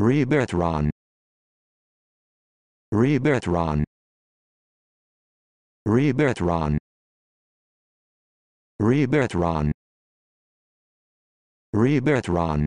Rebirthron. Rebirthron. Rebirthron. Rebirthron. Rebirthron.